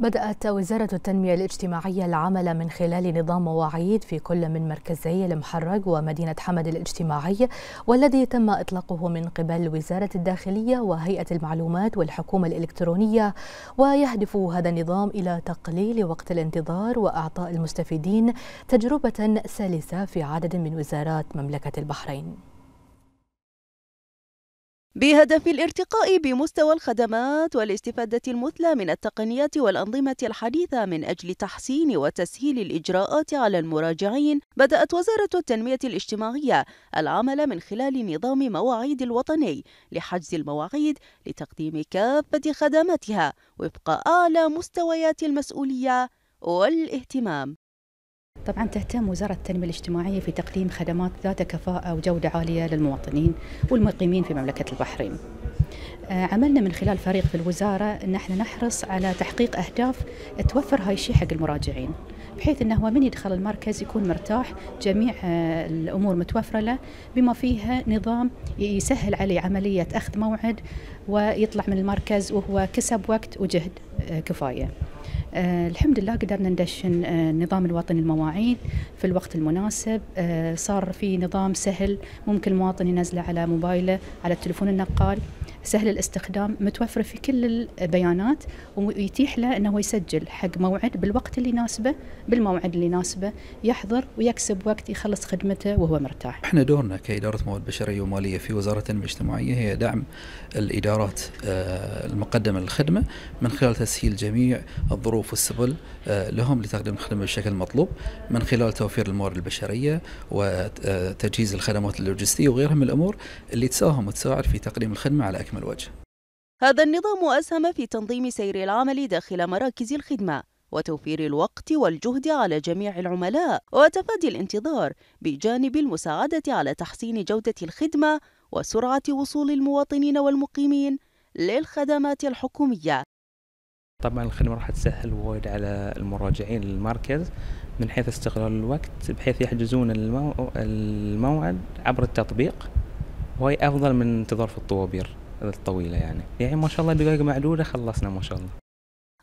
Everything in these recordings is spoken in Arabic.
بدأت وزارة التنمية الاجتماعية العمل من خلال نظام مواعيد في كل من مركزي المحرق ومدينة حمد الاجتماعي والذي تم إطلاقه من قبل وزارة الداخلية وهيئة المعلومات والحكومة الإلكترونية ويهدف هذا النظام إلى تقليل وقت الانتظار وأعطاء المستفيدين تجربة سلسة في عدد من وزارات مملكة البحرين بهدف الارتقاء بمستوى الخدمات والاستفادة المثلى من التقنيات والأنظمة الحديثة من أجل تحسين وتسهيل الإجراءات على المراجعين، بدأت وزارة التنمية الاجتماعية العمل من خلال نظام مواعيد الوطني لحجز المواعيد لتقديم كافة خدماتها وفق أعلى مستويات المسؤولية والاهتمام. طبعا تهتم وزارة التنمية الاجتماعية في تقديم خدمات ذات كفاءة وجودة عالية للمواطنين والمقيمين في مملكة البحرين آه، عملنا من خلال فريق في الوزارة أن احنا نحرص على تحقيق أهداف توفر هاي الشيء حق المراجعين بحيث أنه هو من يدخل المركز يكون مرتاح جميع آه، الأمور متوفرة له بما فيها نظام يسهل عليه عملية أخذ موعد ويطلع من المركز وهو كسب وقت وجهد آه، كفاية آه، الحمد لله قدرنا ندشن آه، نظام الوطني المواعيد في الوقت المناسب آه، صار في نظام سهل ممكن المواطن ينزله على موبايله على التلفون النقال سهل الاستخدام متوفره في كل البيانات ويتيح له انه يسجل حق موعد بالوقت اللي يناسبه بالموعد اللي يناسبه يحضر ويكسب وقت يخلص خدمته وهو مرتاح. احنا دورنا كاداره موارد بشريه وماليه في وزاره التنميه الاجتماعيه هي دعم الادارات آه، المقدمه للخدمه من خلال تسهيل جميع الظروف والسبل آه، لهم لتقديم الخدمه بالشكل المطلوب من خلال توفير الموارد البشريه وتجهيز آه، الخدمات اللوجستيه وغيرها من الامور اللي تساهم وتساعد في تقديم الخدمه على اكمل أكمل وجه هذا النظام أسهم في تنظيم سير العمل داخل مراكز الخدمة وتوفير الوقت والجهد على جميع العملاء وتفادي الانتظار بجانب المساعدة على تحسين جودة الخدمة وسرعة وصول المواطنين والمقيمين للخدمات الحكومية طبعا الخدمة راح تسهل وايد على المراجعين للمركز من حيث استغلال الوقت بحيث يحجزون المو... الموعد عبر التطبيق وهي أفضل من انتظار في الطوابير الطويلة يعني يعني ما شاء الله دقائق معدودة خلصنا ما شاء الله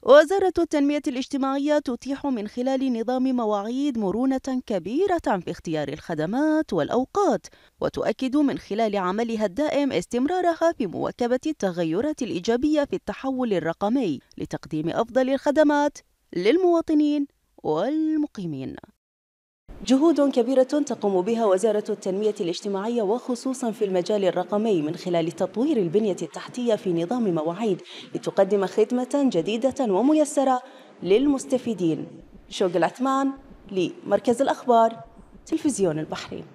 وزارة التنمية الاجتماعية تتيح من خلال نظام مواعيد مرونة كبيرة في اختيار الخدمات والأوقات، وتؤكد من خلال عملها الدائم استمرارها في مواكبة التغيرات الإيجابية في التحول الرقمي لتقديم أفضل الخدمات للمواطنين والمقيمين. جهود كبيرة تقوم بها وزارة التنمية الاجتماعية وخصوصا في المجال الرقمي من خلال تطوير البنية التحتية في نظام مواعيد لتقدم خدمة جديدة وميسرة للمستفيدين شوق العثمان لمركز الأخبار تلفزيون البحرين